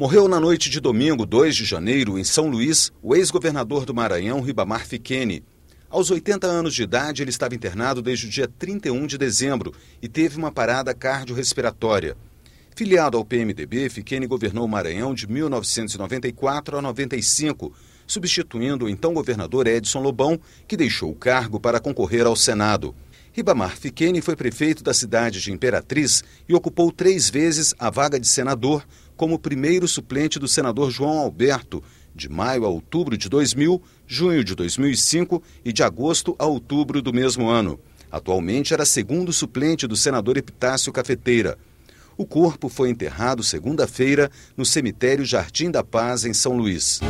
Morreu na noite de domingo, 2 de janeiro, em São Luís, o ex-governador do Maranhão, Ribamar Fiquene. Aos 80 anos de idade, ele estava internado desde o dia 31 de dezembro e teve uma parada cardiorrespiratória. Filiado ao PMDB, Fiquene governou o Maranhão de 1994 a 95, substituindo o então governador Edson Lobão, que deixou o cargo para concorrer ao Senado. Ribamar Fiquene foi prefeito da cidade de Imperatriz e ocupou três vezes a vaga de senador como primeiro suplente do senador João Alberto, de maio a outubro de 2000, junho de 2005 e de agosto a outubro do mesmo ano. Atualmente era segundo suplente do senador Epitácio Cafeteira. O corpo foi enterrado segunda-feira no cemitério Jardim da Paz, em São Luís.